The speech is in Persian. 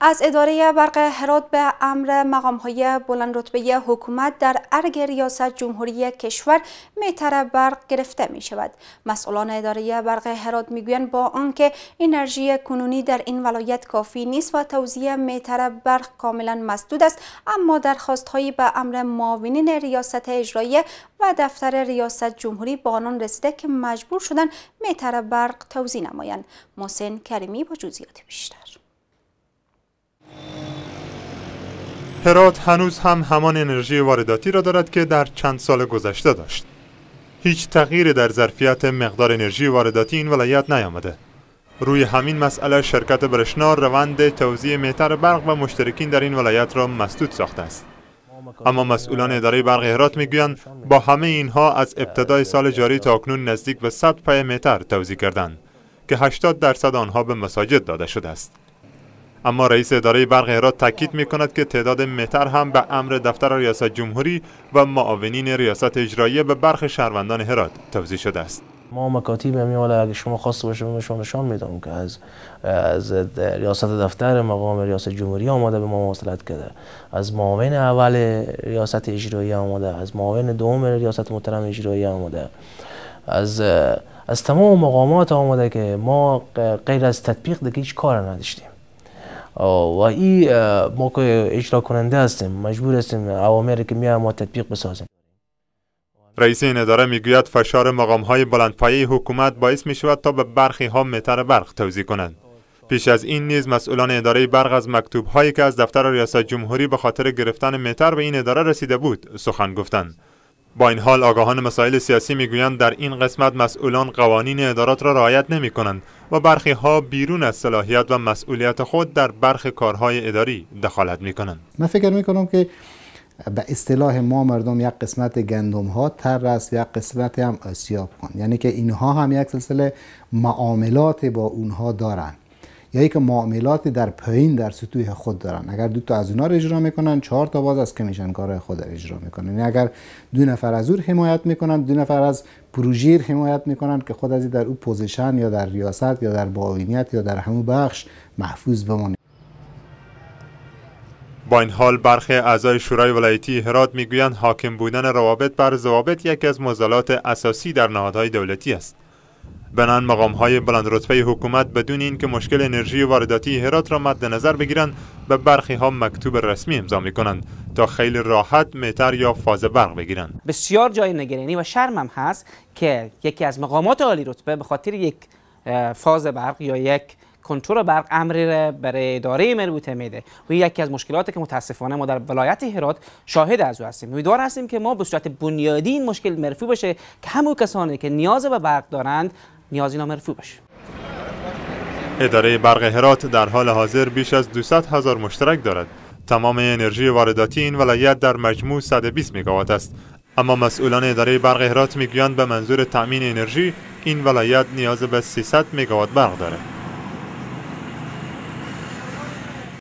از اداره برق هرات به امر مقام های بلند رتبه حکومت در ارگ ریاست جمهوری کشور میتر برق گرفته می شود. مسئولان اداره برق هرات گویند با آنکه انرژی کنونی در این ولایت کافی نیست و توزیع میتر برق کاملا مسدود است اما درخواست هایی به امر معاونین ریاست اجرایی و دفتر ریاست جمهوری با آنان رسیده که مجبور شدن میتر برق توزیع نمایند. محسن کریمی با جزئیات بیشتر هرات هنوز هم همان انرژی وارداتی را دارد که در چند سال گذشته داشت. هیچ تغییری در ظرفیت مقدار انرژی وارداتی این ولایت نیامده. روی همین مسئله شرکت برشنا روند توزیع میتر برق و مشترکین در این ولایت را مسدود ساخته است. اما مسئولان اداره برق هرات میگویند با همه اینها از ابتدای سال جاری تا اکنون نزدیک به 100 پای متر توزیع کردند که 80 درصد آنها به مساجد داده شده است. اما رئیس اداره برق هرات تاکید می کند که تعداد متر هم به امر دفتر ریاست جمهوری و معاونین ریاست اجرایی به برخ شهروندان هرات توزیع شده است ما مکاتیب همین حالا اگه شما خاص باشه به شما نشان میدم که از از ریاست دفتر مقام ریاست جمهوری آماده به ما مواصلت کرده از معاون اول ریاست اجرایی آماده از معاون دوم ریاست محترم اجرایی آماده از از تمام مقامات آماده که ما غیر از تطبیق دیگه هیچ کار نداشتیم و این موقع اجرا کننده هستیم مجبور هستیم عوامری که ما تطبیق بسازیم رئیس این اداره میگوید فشار مقام های بلندپایه حکومت باعث می شود تا به برخی ها متر برق توضیح کنند پیش از این نیز مسئولان اداره برق از مکتوب هایی که از دفتر ریاست جمهوری به خاطر گرفتن متر به این اداره رسیده بود سخن گفتند با این حال آگاهان مسائل سیاسی میگویند در این قسمت مسئولان قوانین ادارات را رعایت نمی کنند و برخی ها بیرون از صلاحیت و مسئولیت خود در برخی کارهای اداری دخالت می کنند من فکر می کنم که به اصطلاح ما مردم یک قسمت گندم ها تر است یک قسمت هم آسیاب کن یعنی که اینها هم یک سلسله معاملات با اونها دارند یا که معاملات در پایین در سطوح خود دارن اگر دو تا از اونها اجرا میکنن چهار تا باز از کمیشن کار خود را اجرا میکنن یعنی اگر دو نفر از اون حمایت میکنن دو نفر از پروژیر حمایت میکنن که خود از در او پوزیشن یا در ریاست یا در باوینیت یا در همون بخش محفوظ بمانه با این حال برخی اعضای شورای ولایتی هرات میگویند حاکم بودن روابط بر ضوابط یکی از مزالات اساسی در نهادهای دولتی است بنان مقام های بلند رتبه حکومت بدون که مشکل انرژی وارداتی هرات را مد نظر بگیرند به برخی ها مکتوب رسمی امضا می کنند تا خیلی راحت متر یا فاز برق بگیرند بسیار جای نگرانی و شرم هم هست که یکی از مقامات عالی رتبه به خاطر یک فاز برق یا یک کنترل برق امری را برای اداره مربوطه میده و یکی از مشکلاتی که متاسفانه ما در ولایت هرات شاهد از هستیم امیدوار هستیم که ما به صورت بنیادی این مشکل مرفوع بشه که همو کسانی که نیاز به برق دارند نیازی مرفوع باشه اداره برق هرات در حال حاضر بیش از 200 هزار مشترک دارد تمام انرژی وارداتی این ولایت در مجموع 120 مگاوات است اما مسئولان اداره برق هرات میگویند به منظور تامین انرژی این ولایت نیاز به 300 مگاوات برق دارد